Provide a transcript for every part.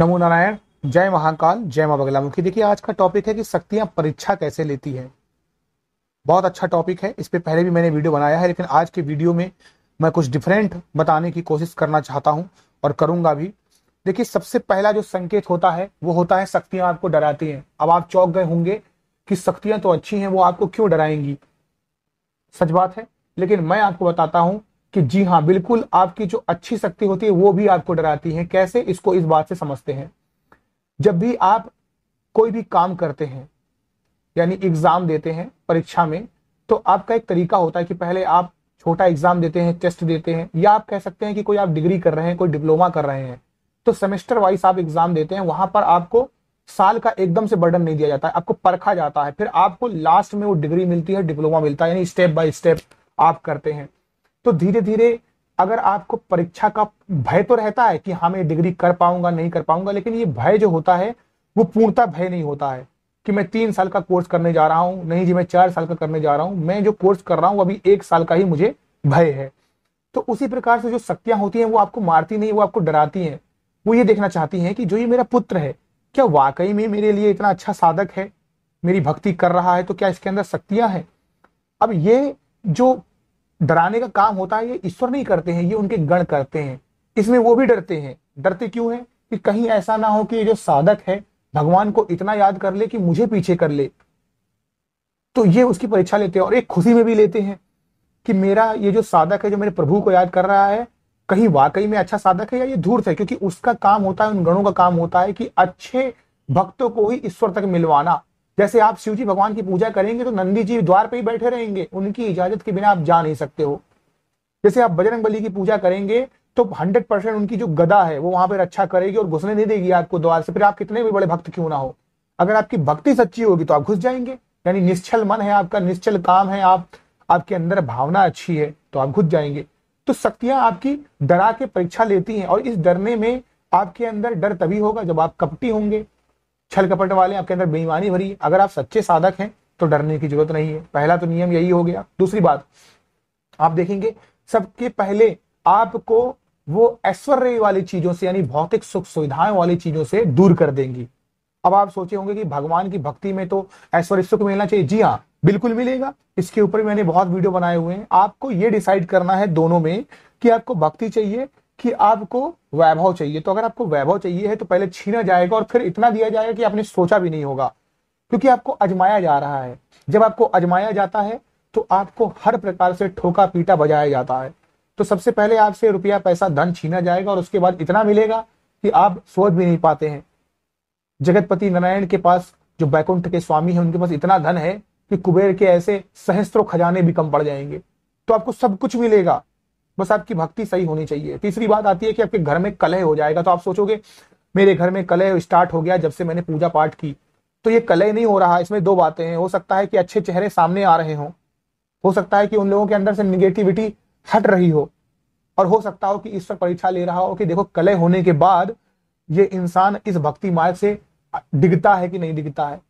नमो नारायण जय महाकाल जय माँ बगलामुखी देखिए आज का टॉपिक है कि शक्तियां परीक्षा कैसे लेती है बहुत अच्छा टॉपिक है इस पर पहले भी मैंने वीडियो बनाया है लेकिन आज के वीडियो में मैं कुछ डिफरेंट बताने की कोशिश करना चाहता हूँ और करूंगा भी देखिए सबसे पहला जो संकेत होता है वो होता है शक्तियां आपको डराती हैं अब आप चौक गए होंगे कि शक्तियां तो अच्छी हैं वो आपको क्यों डराएंगी सच बात है लेकिन मैं आपको बताता हूँ कि जी हाँ बिल्कुल आपकी जो अच्छी शक्ति होती है वो भी आपको डराती है कैसे इसको इस बात से समझते हैं जब भी आप कोई भी काम करते हैं यानी एग्जाम देते हैं परीक्षा में तो आपका एक तरीका होता है कि पहले आप छोटा एग्जाम देते हैं टेस्ट देते हैं या आप कह सकते हैं कि कोई आप डिग्री कर रहे हैं कोई डिप्लोमा कर रहे हैं तो सेमेस्टर वाइज आप एग्जाम देते हैं वहां पर आपको साल का एकदम से बर्डन नहीं दिया जाता है आपको परखा जाता है फिर आपको लास्ट में वो डिग्री मिलती है डिप्लोमा मिलता है यानी स्टेप बाय स्टेप आप करते हैं तो धीरे धीरे अगर आपको परीक्षा का भय तो रहता है कि हाँ मैं डिग्री कर पाऊंगा नहीं कर पाऊंगा लेकिन ये भय जो होता है वो पूर्णता भय नहीं होता है कि मैं तीन साल का कोर्स करने जा रहा हूँ नहीं जी मैं चार साल का करने जा रहा हूं मैं जो कोर्स कर रहा हूँ अभी एक साल का ही मुझे भय है तो उसी प्रकार से जो शक्तियां होती हैं वो आपको मारती नहीं वो आपको डराती हैं वो ये देखना चाहती हैं कि जो ये मेरा पुत्र है क्या वाकई में मेरे लिए इतना अच्छा साधक है मेरी भक्ति कर रहा है तो क्या इसके अंदर शक्तियां हैं अब ये जो डराने का काम होता है ये ईश्वर नहीं करते हैं ये उनके गण करते हैं इसमें वो भी डरते हैं डरते क्यों है कि कहीं ऐसा ना हो कि जो साधक है भगवान को इतना याद कर ले कि मुझे पीछे कर ले तो ये उसकी परीक्षा लेते हैं और एक खुशी में भी लेते हैं कि मेरा ये जो साधक है जो मेरे प्रभु को याद कर रहा है कहीं वाकई में अच्छा साधक है या ये धूर्त है क्योंकि उसका काम होता है उन गणों का काम होता है कि अच्छे भक्तों को ही ईश्वर तक मिलवाना जैसे आप शिव जी भगवान की पूजा करेंगे तो नंदी जी द्वार पर ही बैठे रहेंगे उनकी इजाजत के बिना आप जा नहीं सकते हो जैसे आप बजरंग बली की पूजा करेंगे तो हंड्रेड परसेंट उनकी जो गदा है वो वहां पर रक्षा करेगी और घुसने नहीं देगी आपको द्वार से फिर आप कितने भी बड़े भक्त क्यों ना हो अगर आपकी भक्ति सच्ची होगी तो आप घुस जाएंगे यानी निश्चल मन है आपका निश्चल काम है आप आपके अंदर भावना अच्छी है तो आप घुस जाएंगे तो शक्तियां आपकी डरा के परीक्षा लेती हैं और इस डरने में आपके अंदर डर तभी होगा जब आप कपटी होंगे छल कपट वाले आपके अंदर बेईमानी भरी है अगर आप सच्चे साधक हैं तो डरने की जरूरत नहीं है पहला तो नियम यही हो गया दूसरी बात आप देखेंगे सबके पहले आपको वो ऐश्वर्य वाली चीजों से यानी भौतिक सुख सुविधाएं वाली चीजों से दूर कर देंगी अब आप सोचे होंगे कि भगवान की भक्ति में तो ऐश्वर्य सुख मिलना चाहिए जी हाँ बिल्कुल मिलेगा इसके ऊपर मैंने बहुत वीडियो बनाए हुए हैं आपको ये डिसाइड करना है दोनों में कि आपको भक्ति चाहिए कि आपको वैभव चाहिए तो अगर आपको वैभव चाहिए है तो पहले छीना जाएगा और फिर इतना दिया जाएगा कि आपने सोचा भी नहीं होगा क्योंकि आपको अजमाया जा रहा है जब आपको अजमाया जाता है तो आपको हर प्रकार से ठोका पीटा बजाया जाता है तो सबसे पहले आपसे रुपया पैसा धन छीना जाएगा और उसके बाद इतना मिलेगा कि आप सोच भी नहीं पाते हैं जगतपति नारायण के पास जो बैकुंठ के स्वामी है उनके पास इतना धन है कि कुबेर के ऐसे सहस्त्रों खजाने भी कम पड़ जाएंगे तो आपको सब कुछ मिलेगा बस आपकी भक्ति सही होनी चाहिए तीसरी बात आती है कि आपके घर में कलह हो जाएगा तो आप सोचोगे मेरे घर में कलह स्टार्ट हो गया जब से मैंने पूजा पाठ की तो ये कलह नहीं हो रहा इसमें दो बातें हैं हो सकता है कि अच्छे चेहरे सामने आ रहे हों हो सकता है कि उन लोगों के अंदर से निगेटिविटी हट रही हो और हो सकता हो कि पर परीक्षा ले रहा हो कि देखो कलह होने के बाद ये इंसान इस भक्ति मार्ग से डिगता है कि नहीं डिगता है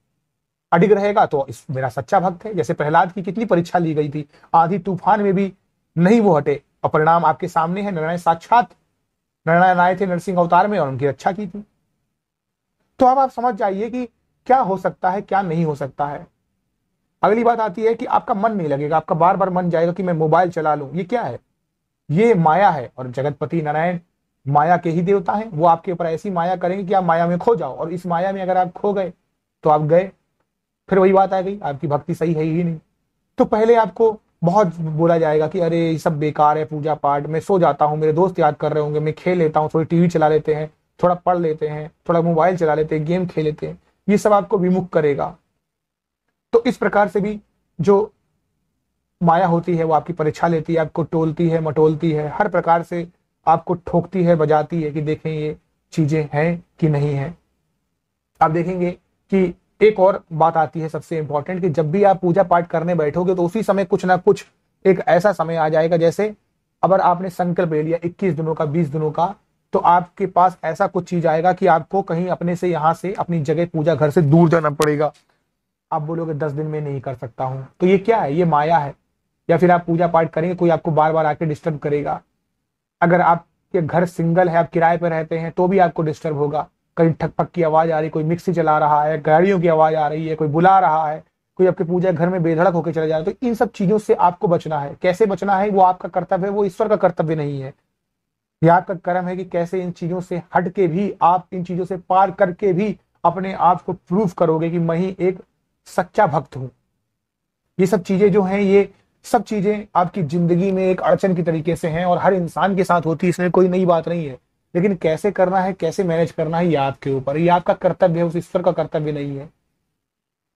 अडिग रहेगा तो इस मेरा सच्चा भक्त है जैसे प्रहलाद की कितनी परीक्षा ली गई थी आधी तूफान में भी नहीं वो हटे और परिणाम आपके सामने है नारायण साक्षात नारायण आए थे नरसिंह अवतार में और उनकी रक्षा की थी तो अब आप समझ जाइए कि क्या हो सकता है क्या नहीं हो सकता है अगली बात आती है कि आपका मन नहीं लगेगा आपका बार बार मन जाएगा कि मैं मोबाइल चला लूं ये क्या है ये माया है और जगतपति नारायण माया के ही देवता हैं वो आपके ऊपर ऐसी माया करेंगे कि आप माया में खो जाओ और इस माया में अगर आप खो गए तो आप गए फिर वही बात आ गई आपकी भक्ति सही है ही नहीं तो पहले आपको बहुत बोला जाएगा कि अरे ये सब बेकार है पूजा पाठ मैं सो जाता हूँ मेरे दोस्त याद कर रहे होंगे मैं खेल लेता हूँ थोड़ी टीवी चला लेते हैं थोड़ा पढ़ लेते हैं थोड़ा मोबाइल चला लेते हैं गेम खेल लेते हैं ये सब आपको विमुख करेगा तो इस प्रकार से भी जो माया होती है वो आपकी परीक्षा लेती है आपको टोलती है मटोलती है हर प्रकार से आपको ठोकती है बजाती है कि देखें ये चीजें हैं कि नहीं है आप देखेंगे कि एक और बात आती है सबसे इंपॉर्टेंट कि जब भी आप पूजा पाठ करने बैठोगे तो उसी समय कुछ ना कुछ एक ऐसा समय आ जाएगा जैसे अगर आपने संकल्प ले लिया 21 दिनों का 20 दिनों का तो आपके पास ऐसा कुछ चीज आएगा कि आपको कहीं अपने से यहाँ से अपनी जगह पूजा घर से दूर जाना पड़ेगा आप बोलोगे दस दिन में नहीं कर सकता हूँ तो ये क्या है ये माया है या फिर आप पूजा पाठ करेंगे कोई आपको बार बार आके डिस्टर्ब करेगा अगर आपके घर सिंगल है आप किराए पर रहते हैं तो भी आपको डिस्टर्ब होगा कहीं ठकपक की आवाज़ आ रही कोई मिक्सी चला रहा है गाड़ियों की आवाज़ आ रही है कोई बुला रहा है कोई आपके पूजा घर में बेधड़क होकर चला जा रहा है तो इन सब चीज़ों से आपको बचना है कैसे बचना है वो आपका कर्तव्य है वो ईश्वर का कर्तव्य नहीं है यह आपका कर्म है कि कैसे इन चीज़ों से हट के भी आप इन चीज़ों से पार करके भी अपने आप को प्रूव करोगे कि मैं ही एक सच्चा भक्त हूँ ये सब चीज़ें जो हैं ये सब चीज़ें आपकी ज़िंदगी में एक अड़चन की तरीके से हैं और हर इंसान के साथ होती है इसमें कोई नई बात नहीं है लेकिन कैसे करना है कैसे मैनेज करना है ये आपके ऊपर ये आपका कर्तव्य है उस ईश्वर का कर्तव्य नहीं है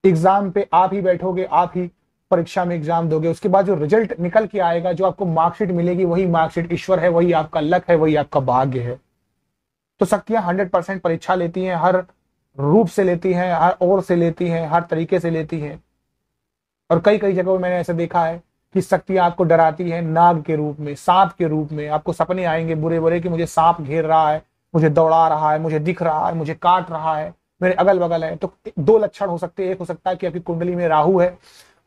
एग्जाम पे आप ही बैठोगे आप ही परीक्षा में एग्जाम दोगे उसके बाद जो रिजल्ट निकल के आएगा जो आपको मार्कशीट मिलेगी वही मार्कशीट ईश्वर है वही आपका लक है वही आपका भाग्य है तो शक्तियां हंड्रेड परसेंट परीक्षा लेती हैं हर रूप से लेती हैं हर ओर से लेती हैं हर तरीके से लेती हैं और कई कई जगहों पर मैंने ऐसे देखा है की शक्ति आपको डराती है नाग के रूप में सांप के रूप में आपको सपने आएंगे बुरे बुरे कि मुझे सांप घेर रहा है मुझे दौड़ा रहा है मुझे दिख रहा है मुझे काट रहा है मेरे अगल बगल है तो दो लक्षण हो सकते हैं एक हो सकता है कि आपकी कुंडली में राहु है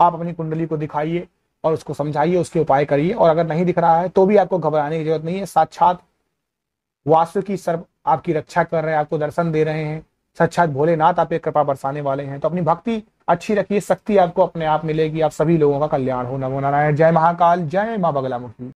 आप अपनी कुंडली को दिखाइए और उसको समझाइए उसके उपाय करिए और अगर नहीं दिख रहा है तो भी आपको घबराने की जरूरत नहीं है साक्षात वास्तु की सर्व आपकी रक्षा कर रहे हैं आपको दर्शन दे रहे हैं सच्चात भोलेनाथ आप एक कृपा बरसाने वाले हैं तो अपनी भक्ति अच्छी रखिए शक्ति आपको अपने आप मिलेगी आप सभी लोगों का कल्याण हो नमो नारायण जय महाकाल जय माँ बगला मुखी